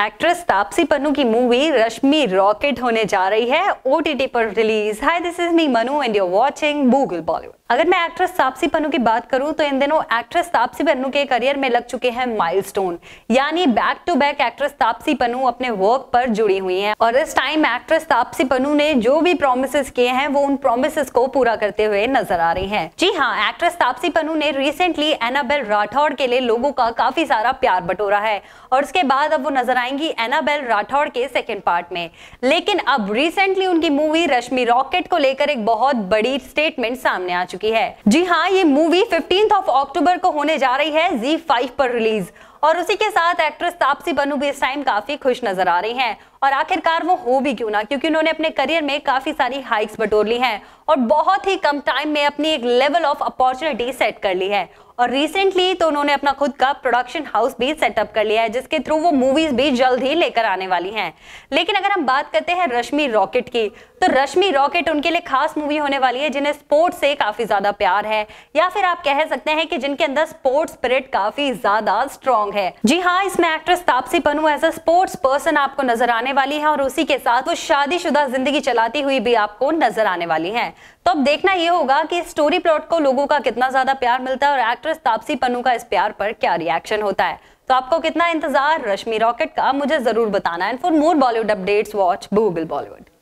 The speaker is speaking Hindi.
एक्ट्रेस तापसी पन्नू की मूवी रश्मि रॉकेट होने जा रही है ओटीटी पर release hi this is me Manu and your watching Google Bollywood अगर मैं एक्ट्रेस तापसी पन्नू की बात करूं तो इन दिनों एक्ट्रेस तापसी पन्नू के करियर में लग चुके हैं माइलस्टोन यानी back to back actress Taapsee Pannu अपने वर्क पर जुड़ी हुई हैं और इस टाइम एक्ट्रेस तापसी पन्नू ने जो भी प्रोमिस किए हैं वो उन प्रोमिस को पूरा करते हुए नजर आ रही है जी हाँ एक्ट्रेस तापसी पन्नू ने रिसेंटली एनाबेल राठौड़ के लिए लोगों का काफी सारा प्यार बटोरा है और उसके बाद अब वो नजर आएंगी एनाबेल राठौड़ के सेकेंड पार्ट में लेकिन अब रिसेंटली उनकी मूवी रश्मि रॉकेट को लेकर एक बहुत बड़ी स्टेटमेंट सामने आ चुकी चुकी है जी हाँ ये मूवी फिफ्टींथ ऑफ अक्टूबर को होने जा रही है जी फाइव पर रिलीज और उसी के साथ एक्ट्रेस तापसी बनू भी इस टाइम काफी खुश नजर आ रही हैं और आखिरकार वो हो भी क्यों ना क्योंकि उन्होंने अपने करियर में काफी सारी हाइक्स बटोर ली हैं और बहुत ही कम टाइम में अपनी एक लेवल ऑफ अपॉर्चुनिटी सेट कर ली है और रिसेंटली तो उन्होंने अपना खुद का प्रोडक्शन हाउस भी सेटअप कर लिया है जिसके थ्रू वो मूवीज भी जल्द ही लेकर आने वाली हैं लेकिन अगर हम बात करते हैं रश्मि रॉकेट की तो रश्मि रॉकेट उनके लिए खास मूवी होने वाली है जिन्हें स्पोर्ट्स से काफी ज्यादा प्यार है या फिर आप कह सकते हैं कि जिनके अंदर स्पोर्ट्स स्पिरिट काफी ज्यादा स्ट्रांग है जी हाँ इसमें actress Taapsee Pannu as a sports person आपको नजर आने वाली है और उसी के साथ वो शादीशुदा जिंदगी चलाती हुई भी आपको नजर आने वाली है तो अब देखना ये होगा कि स्टोरी प्लॉट को लोगों का कितना ज्यादा प्यार मिलता है और एक्ट्रेस तापसी पन्नू का इस प्यार पर क्या रिएक्शन होता है तो आपको कितना इंतजार रश्मि रॉकेट का मुझे जरूर बताना and for more Bollywood updates watch Google Bollywood